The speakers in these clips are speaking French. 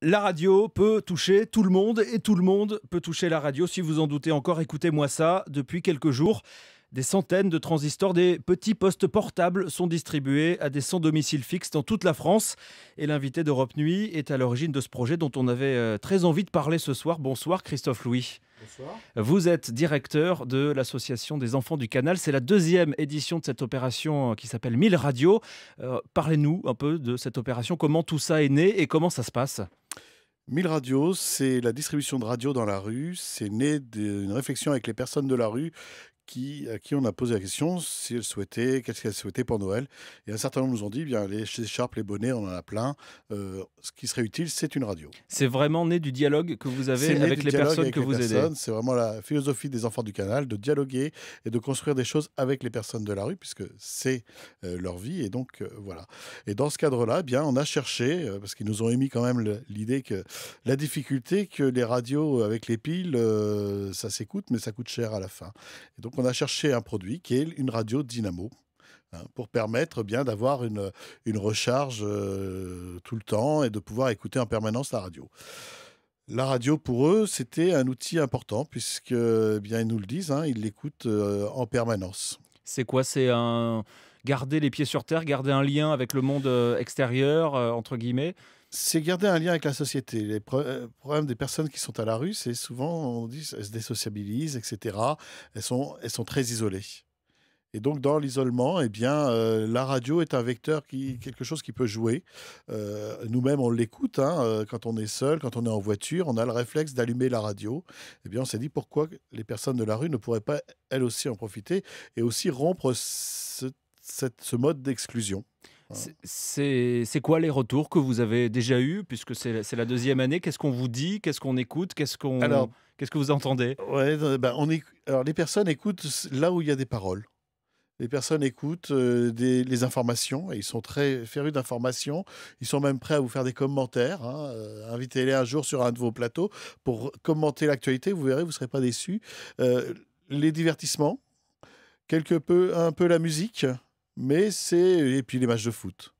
La radio peut toucher tout le monde et tout le monde peut toucher la radio. Si vous en doutez encore, écoutez-moi ça. Depuis quelques jours, des centaines de transistors, des petits postes portables sont distribués à des sans domiciles fixes dans toute la France. Et l'invité d'Europe Nuit est à l'origine de ce projet dont on avait euh, très envie de parler ce soir. Bonsoir Christophe Louis. Bonsoir. Vous êtes directeur de l'association des enfants du canal. C'est la deuxième édition de cette opération euh, qui s'appelle 1000 radios. Euh, parlez-nous un peu de cette opération, comment tout ça est né et comment ça se passe. 1000 radios, c'est la distribution de radios dans la rue. C'est né d'une réflexion avec les personnes de la rue qui, à euh, qui on a posé la question si elle souhaitait, qu'est-ce qu'elle souhaitait pour Noël. Et un certain nombre nous ont dit eh bien, les écharpes, les bonnets, on en a plein. Euh, ce qui serait utile, c'est une radio. C'est vraiment né du dialogue que vous avez avec les personnes que vous aidez. C'est vraiment la philosophie des enfants du canal de dialoguer et de construire des choses avec les personnes de la rue, puisque c'est euh, leur vie. Et donc, voilà. Et dans ce cadre-là, eh bien, on a cherché, parce qu'ils nous ont émis quand même l'idée que la difficulté que les radios avec les piles, ça s'écoute, mais ça coûte cher à la fin. Et donc, on a cherché un produit qui est une radio dynamo hein, pour permettre bien d'avoir une, recharge euh, tout le temps et de pouvoir écouter en permanence la radio. La radio, pour eux, c'était un outil important, puisque eh bien, nous le disent, hein, ils l'écoutent euh, en permanence. C'est quoi C'est un garder les pieds sur terre, garder un lien avec le monde euh, extérieur, entre guillemets c'est garder un lien avec la société. Les euh, problèmes des personnes qui sont à la rue, c'est souvent, on dit, elles se désociabilisent, etc. Elles sont, elles sont très isolées. Et donc, dans l'isolement, eh bien, euh, la radio est un vecteur, qui, quelque chose qui peut jouer. Euh, nous-mêmes, on l'écoute. Hein, quand on est seul, quand on est en voiture, on a le réflexe d'allumer la radio. Eh bien, on s'est dit pourquoi les personnes de la rue ne pourraient pas, elles aussi, en profiter et aussi rompre ce mode d'exclusion. C'est quoi les retours que vous avez déjà eus, puisque c'est la deuxième année Qu'est-ce qu'on vous dit Qu'est-ce qu'on écoute Qu'est-ce qu'on quest que vous entendez bah, les personnes écoutent là où il y a des paroles. Les personnes écoutent euh, les informations et ils sont très férus d'informations. Ils sont même prêts à vous faire des commentaires. Hein, euh, invitez-les un jour sur un de vos plateaux pour commenter l'actualité. Vous verrez, vous ne serez pas déçus. Euh, les divertissements, quelque peu, un peu la musique, mais c'est et puis les matchs de foot.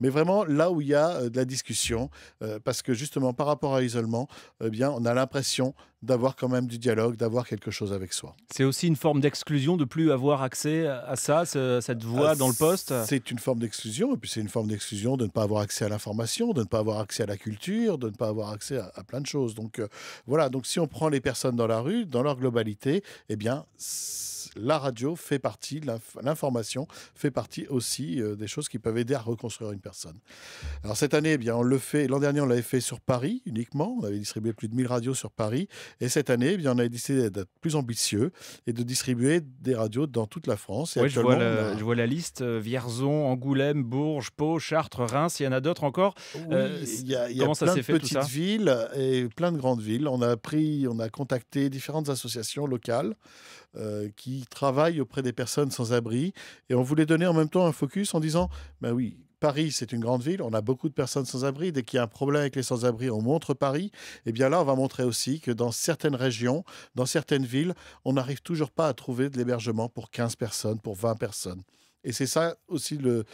Mais vraiment là où il y a euh, de la discussion, euh, parce que justement par rapport à l'isolement, eh bien on a l'impression d'avoir quand même du dialogue, d'avoir quelque chose avec soi. C'est aussi une forme d'exclusion de plus avoir accès à ça, cette voix ah, dans le poste C'est une forme d'exclusion, et puis c'est une forme d'exclusion de ne pas avoir accès à l'information, de ne pas avoir accès à la culture, de ne pas avoir accès à, plein de choses. Donc euh, voilà, donc si on prend les personnes dans la rue, dans leur globalité, eh bien la radio fait partie, l'information fait partie aussi euh, des choses qui peuvent aider à reconstruire une personne. Alors cette année, eh bien, on le fait, l'an dernier on l'avait fait sur Paris uniquement, on avait distribué plus de 1000 radios sur Paris, et cette année, eh bien, on a décidé d'être plus ambitieux et de distribuer des radios dans toute la France. Et je, vois la, liste euh, Vierzon, Angoulême, Bourges, Pau, Chartres, Reims. Il y en a d'autres encore. Oui, euh, il y a, il y a plein de petites villes et plein de grandes villes. On a pris, on a contacté différentes associations locales euh, qui travaillent auprès des personnes sans abri et on voulait donner en même temps un focus en disant, ben bah oui, Paris, c'est une grande ville, on a beaucoup de personnes sans-abri. Dès qu'il y a un problème avec les sans-abri, on montre Paris. Et eh bien là, on va montrer aussi que dans certaines régions, dans certaines villes, on n'arrive toujours pas à trouver de l'hébergement pour 15 personnes, pour 20 personnes. Et c'est ça aussi le,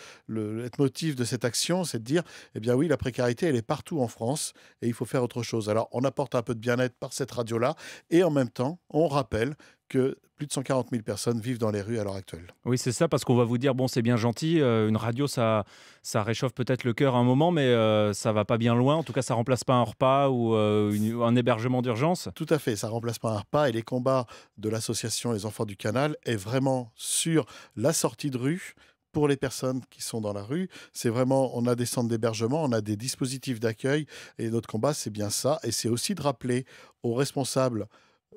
motif de cette action, c'est de dire, eh bien oui, la précarité, elle est partout en France et il faut faire autre chose. Alors, on apporte un peu de bien-être par cette radio-là et en même temps, on rappelle que plus de 140 000 personnes vivent dans les rues à l'heure actuelle. Oui, c'est ça, parce qu'on va vous dire, bon, c'est bien gentil, euh, une radio, ça, ça réchauffe peut-être le cœur un moment, mais euh, ça va pas bien loin. En tout cas, ça remplace pas un repas ou euh, un hébergement d'urgence. Tout à fait, ça remplace pas un repas. Et les combats de l'association Les Enfants du Canal est vraiment sur la sortie de rue, pour les personnes qui sont dans la rue. C'est vraiment, on a des centres d'hébergement, on a des dispositifs d'accueil, et notre combat, c'est bien ça. Et c'est aussi de rappeler aux responsables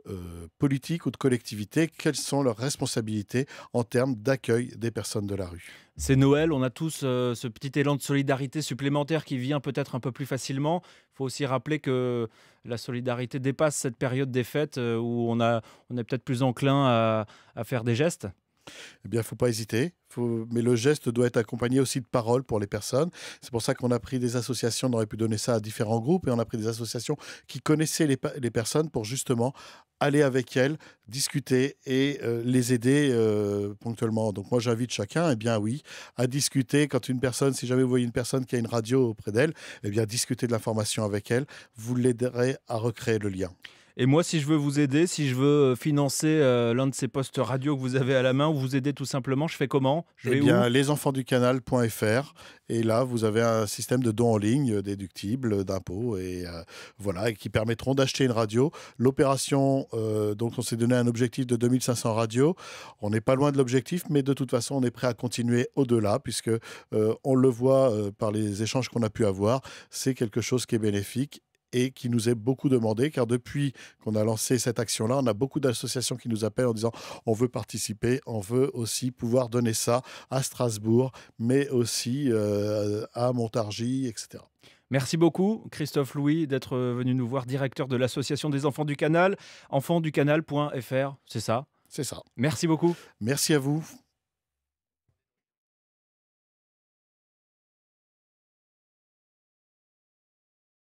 euh, politiques ou de collectivités, quelles sont leurs responsabilités en termes d'accueil des personnes de la rue C'est Noël, on a tous euh, ce petit élan de solidarité supplémentaire qui vient peut-être un peu plus facilement. Il faut aussi rappeler que la solidarité dépasse cette période des fêtes euh, où on, a, on est peut-être plus enclin à faire des gestes. Eh bien, faut pas hésiter. Mais le geste doit être accompagné aussi de paroles pour les personnes. C'est pour ça qu'on a pris des associations, on aurait pu donner ça à différents groupes, et on a pris des associations qui connaissaient les, personnes pour justement aller avec elles, discuter et euh, les aider euh, ponctuellement. Donc moi j'invite chacun, eh bien oui, à discuter quand une personne, si jamais vous voyez une personne qui a une radio auprès d'elle, eh bien discuter de l'information avec elle, vous l'aiderez à recréer le lien. Et moi, si je veux vous aider, si je veux euh, financer euh, l'un de ces postes radio que vous avez à la main ou vous aider tout simplement, je fais comment je eh vais Eh bien, lesenfantsducanal.fr. Et là, vous avez un système de dons en ligne euh, déductible d'impôts et voilà, qui permettront d'acheter une radio. L'opération, donc, on s'est donné un objectif de 2500 radios. On n'est pas loin de l'objectif, mais de toute façon, on est prêt à continuer au-delà puisque on le voit par les échanges qu'on a pu avoir. C'est quelque chose qui est bénéfique et qui nous est beaucoup demandé, car depuis qu'on a lancé cette action-là, on a beaucoup d'associations qui nous appellent en disant on veut participer, on veut aussi pouvoir donner ça à Strasbourg, mais aussi euh, à Montargis, etc. Merci beaucoup, Christophe Louis, d'être venu nous voir, directeur de l'Association des enfants du canal, enfantsducanal.fr, c'est ça C'est ça. Merci beaucoup. Merci à vous.